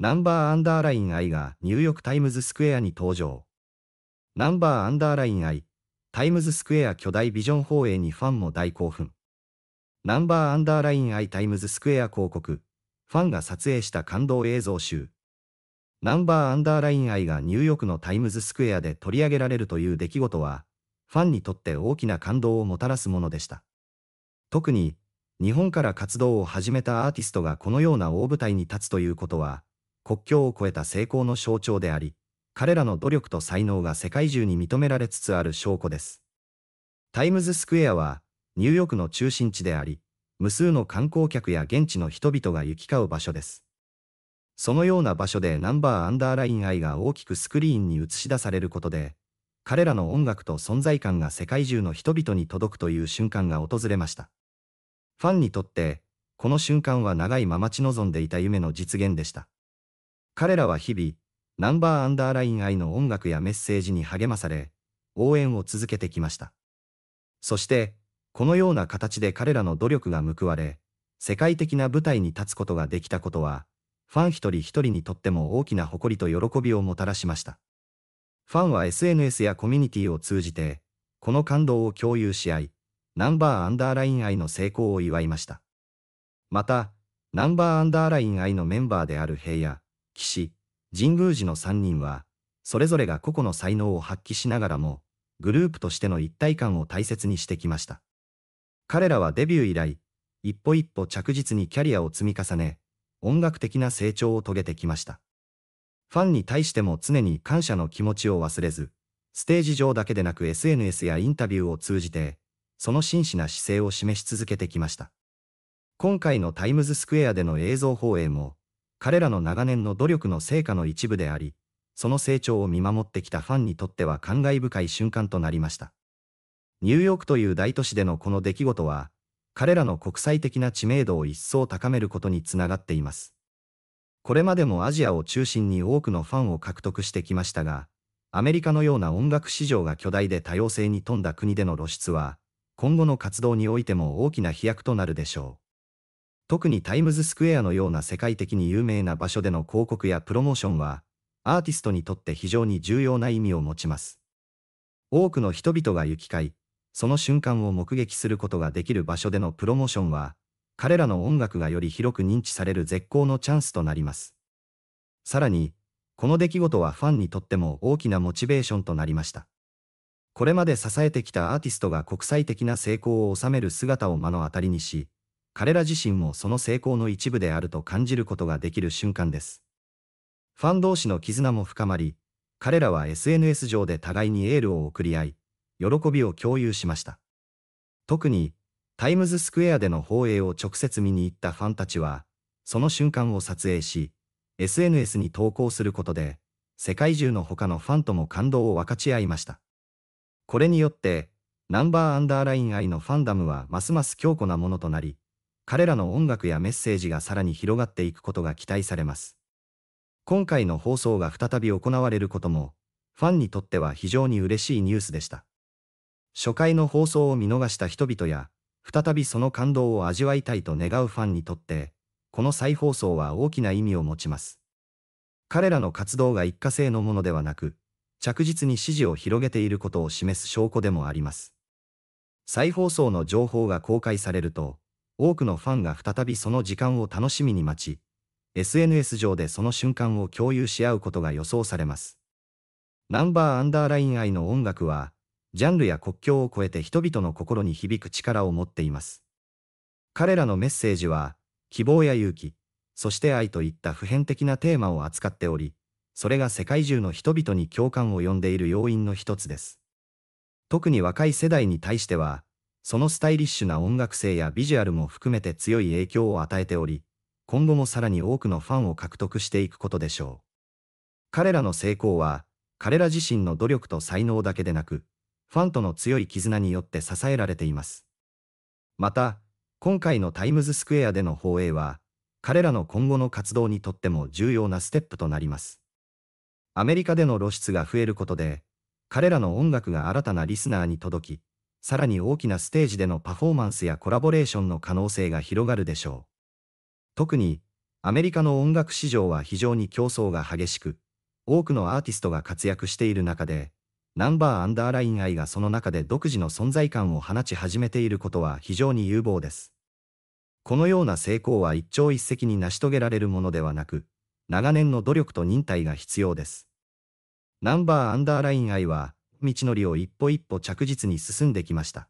ナンバーアンダーライン I がニューヨークタイムズスクエアに登場。ナンバーアンダーライン I、タイムズスクエア巨大ビジョン放映にファンも大興奮。ナンバーアンダーライン I タイムズスクエア広告、ファンが撮影した感動映像集。ナンバーアンダーライン I がニューヨークのタイムズスクエアで取り上げられるという出来事は、ファンにとって大きな感動をもたらすものでした。特に、日本から活動を始めたアーティストがこのような大舞台に立つということは、国境を越えた成功の象徴であり、彼らの努力と才能が世界中に認められつつある証拠です。タイムズスクエアは、ニューヨークの中心地であり、無数の観光客や現地の人々が行き交う場所です。そのような場所でナンバーアンダーライン愛が大きくスクリーンに映し出されることで、彼らの音楽と存在感が世界中の人々に届くという瞬間が訪れました。ファンにとって、この瞬間は長いま待ち望んでいた夢の実現でした。彼らは日々、ナンバーアンダーライン愛の音楽やメッセージに励まされ、応援を続けてきました。そして、このような形で彼らの努力が報われ、世界的な舞台に立つことができたことは、ファン一人一人にとっても大きな誇りと喜びをもたらしました。ファンは SNS やコミュニティを通じて、この感動を共有し合い、ナンバーアンダーライン愛の成功を祝いました。また、ナンバーアンダーライン愛のメンバーである平野、岸、神宮寺の3人は、それぞれが個々の才能を発揮しながらも、グループとしての一体感を大切にしてきました。彼らはデビュー以来、一歩一歩着実にキャリアを積み重ね、音楽的な成長を遂げてきました。ファンに対しても常に感謝の気持ちを忘れず、ステージ上だけでなく SNS やインタビューを通じて、その真摯な姿勢を示し続けてきました。今回のタイムズスクエアでの映像放映も、彼らの長年の努力の成果の一部であり、その成長を見守ってきたファンにとっては感慨深い瞬間となりました。ニューヨークという大都市でのこの出来事は、彼らの国際的な知名度を一層高めることにつながっています。これまでもアジアを中心に多くのファンを獲得してきましたが、アメリカのような音楽市場が巨大で多様性に富んだ国での露出は、今後の活動においても大きな飛躍となるでしょう。特にタイムズスクエアのような世界的に有名な場所での広告やプロモーションは、アーティストにとって非常に重要な意味を持ちます。多くの人々が行き交い、その瞬間を目撃することができる場所でのプロモーションは、彼らの音楽がより広く認知される絶好のチャンスとなります。さらに、この出来事はファンにとっても大きなモチベーションとなりました。これまで支えてきたアーティストが国際的な成功を収める姿を目の当たりにし、彼ら自身もその成功の一部であると感じることができる瞬間です。ファン同士の絆も深まり、彼らは SNS 上で互いにエールを送り合い、喜びを共有しました。特に、タイムズスクエアでの放映を直接見に行ったファンたちは、その瞬間を撮影し、SNS に投稿することで、世界中の他のファンとも感動を分かち合いました。これによって、ナンバーアンダーライン愛のファンダムはますます強固なものとなり、彼らの音楽やメッセージがさらに広がっていくことが期待されます。今回の放送が再び行われることも、ファンにとっては非常に嬉しいニュースでした。初回の放送を見逃した人々や、再びその感動を味わいたいと願うファンにとって、この再放送は大きな意味を持ちます。彼らの活動が一過性のものではなく、着実に支持を広げていることを示す証拠でもあります。再放送の情報が公開されると、多くのファンが再びその時間を楽しみに待ち、SNS 上でその瞬間を共有し合うことが予想されます。ナンバーアンダーライン愛の音楽は、ジャンルや国境を超えて人々の心に響く力を持っています。彼らのメッセージは、希望や勇気、そして愛といった普遍的なテーマを扱っており、それが世界中の人々に共感を呼んでいる要因の一つです。特に若い世代に対しては、そのスタイリッシュな音楽性やビジュアルも含めて強い影響を与えており、今後もさらに多くのファンを獲得していくことでしょう。彼らの成功は、彼ら自身の努力と才能だけでなく、ファンとの強い絆によって支えられています。また、今回のタイムズスクエアでの放映は、彼らの今後の活動にとっても重要なステップとなります。アメリカでの露出が増えることで、彼らの音楽が新たなリスナーに届き、さらに大きなステージでのパフォーマンスやコラボレーションの可能性が広がるでしょう。特に、アメリカの音楽市場は非常に競争が激しく、多くのアーティストが活躍している中で、ナンバーアンダーライン愛がその中で独自の存在感を放ち始めていることは非常に有望です。このような成功は一朝一夕に成し遂げられるものではなく、長年の努力と忍耐が必要です。ナンバーアンダーライン愛は、道のりを一歩一歩着実に進んできました。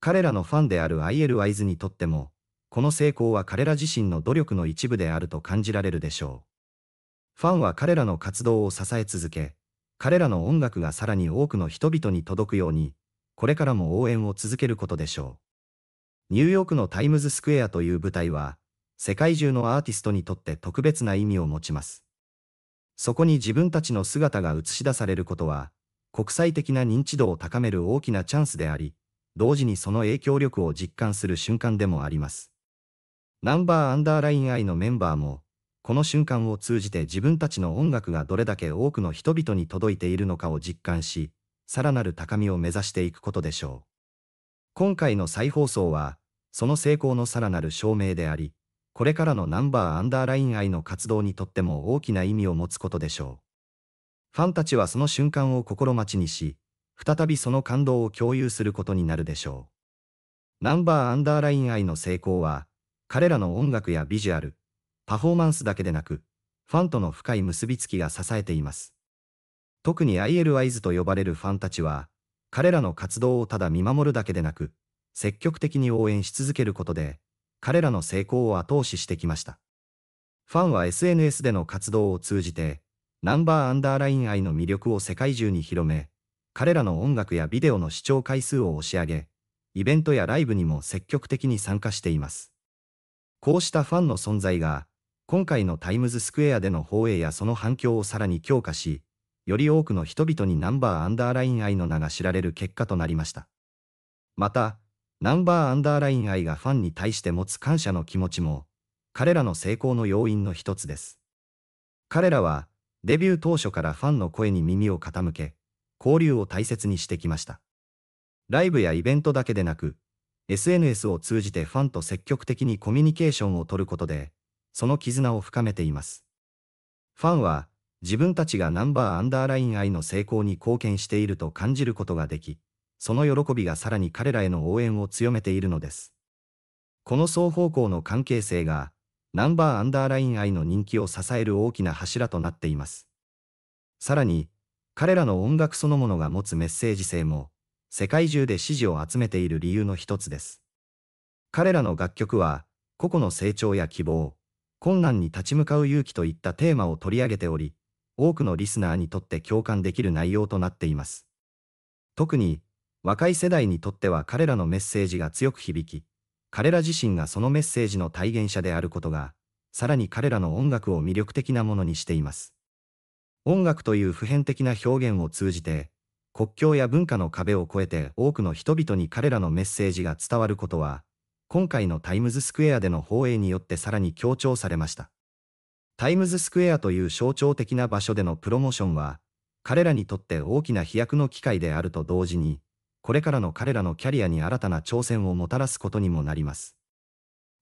彼らのファンである i l i z にとっても、この成功は彼ら自身の努力の一部であると感じられるでしょう。ファンは彼らの活動を支え続け、彼らの音楽がさらに多くの人々に届くように、これからも応援を続けることでしょう。ニューヨークのタイムズスクエアという舞台は、世界中のアーティストにとって特別な意味を持ちます。そこに自分たちの姿が映し出されることは、国際的な認知度を高める大きなチャンスであり、同時にその影響力を実感する瞬間でもあります。ナンバーアンダーライン愛のメンバーも、この瞬間を通じて自分たちの音楽がどれだけ多くの人々に届いているのかを実感し、さらなる高みを目指していくことでしょう。今回の再放送は、その成功のさらなる証明であり、これからのナンバーアンダーライン愛の活動にとっても大きな意味を持つことでしょう。ファンたちはその瞬間を心待ちにし、再びその感動を共有することになるでしょう。ナンバーアンダーライン愛の成功は、彼らの音楽やビジュアル、パフォーマンスだけでなく、ファンとの深い結びつきが支えています。特に IL アイズと呼ばれるファンたちは、彼らの活動をただ見守るだけでなく、積極的に応援し続けることで、彼らの成功を後押ししてきました。ファンは SNS での活動を通じて、ナンバーアンダーライン愛の魅力を世界中に広め、彼らの音楽やビデオの視聴回数を押し上げ、イベントやライブにも積極的に参加しています。こうしたファンの存在が、今回のタイムズスクエアでの放映やその反響をさらに強化し、より多くの人々にナンバーアンダーライン愛の名が知られる結果となりました。また、ナンバーアンダーライン愛がファンに対して持つ感謝の気持ちも、彼らの成功の要因の一つです。彼らは、デビュー当初からファンの声に耳を傾け、交流を大切にしてきました。ライブやイベントだけでなく、SNS を通じてファンと積極的にコミュニケーションをとることで、その絆を深めています。ファンは、自分たちがナンバーアンダーライン愛の成功に貢献していると感じることができ、その喜びがさらに彼らへの応援を強めているのです。この双方向の関係性が、ナンバーアンダーライン愛の人気を支える大きな柱となっています。さらに、彼らの音楽そのものが持つメッセージ性も、世界中で支持を集めている理由の一つです。彼らの楽曲は、個々の成長や希望、困難に立ち向かう勇気といったテーマを取り上げており、多くのリスナーにとって共感できる内容となっています。特に、若い世代にとっては彼らのメッセージが強く響き、彼ら自身がそのメッセージの体現者であることが、さらに彼らの音楽を魅力的なものにしています。音楽という普遍的な表現を通じて、国境や文化の壁を越えて多くの人々に彼らのメッセージが伝わることは、今回のタイムズスクエアでの放映によってさらに強調されました。タイムズスクエアという象徴的な場所でのプロモーションは、彼らにとって大きな飛躍の機会であると同時に、これからの彼らのキャリアに新たな挑戦をもたらすことにもなります。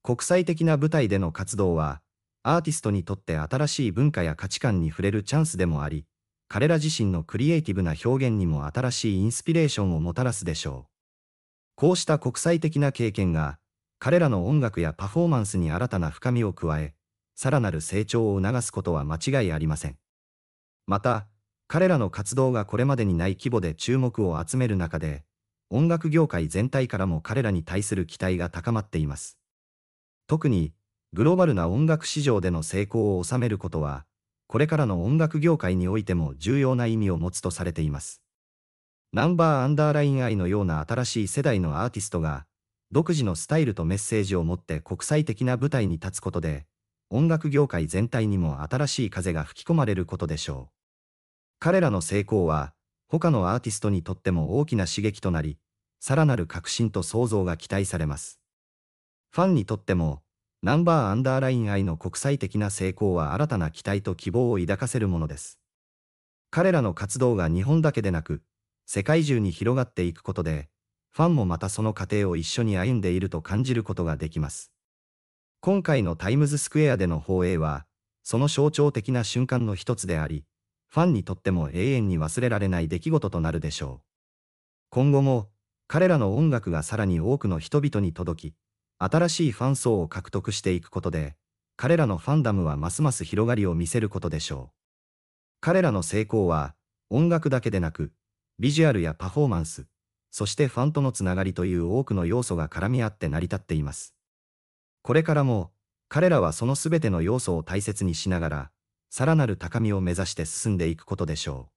国際的な舞台での活動は、アーティストにとって新しい文化や価値観に触れるチャンスでもあり、彼ら自身のクリエイティブな表現にも新しいインスピレーションをもたらすでしょう。こうした国際的な経験が、彼らの音楽やパフォーマンスに新たな深みを加え、さらなる成長を促すことは間違いありません。また、彼らの活動がこれまでにない規模で注目を集める中で、音楽業界全体からも彼らに対する期待が高まっています。特に、グローバルな音楽市場での成功を収めることは、これからの音楽業界においても重要な意味を持つとされています。ナンバーアンダーラインアイのような新しい世代のアーティストが、独自のスタイルとメッセージを持って国際的な舞台に立つことで、音楽業界全体にも新しい風が吹き込まれることでしょう。彼らの成功は、他のアーティストにとっても大きな刺激となり、さらなる革新と創造が期待されます。ファンにとっても、ナンバーアンダーライン愛の国際的な成功は新たな期待と希望を抱かせるものです。彼らの活動が日本だけでなく、世界中に広がっていくことで、ファンもまたその過程を一緒に歩んでいると感じることができます。今回のタイムズスクエアでの放映は、その象徴的な瞬間の一つであり、ファンにとっても永遠に忘れられない出来事となるでしょう。今後も、彼らの音楽がさらに多くの人々に届き、新しいファン層を獲得していくことで、彼らのファンダムはますます広がりを見せることでしょう。彼らの成功は、音楽だけでなく、ビジュアルやパフォーマンス、そしてファンとのつながりという多くの要素が絡み合って成り立っています。これからも、彼らはその全ての要素を大切にしながら、さらなる高みを目指して進んでいくことでしょう。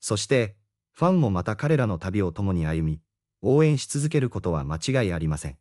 そして、ファンもまた彼らの旅を共に歩み、応援し続けることは間違いありません。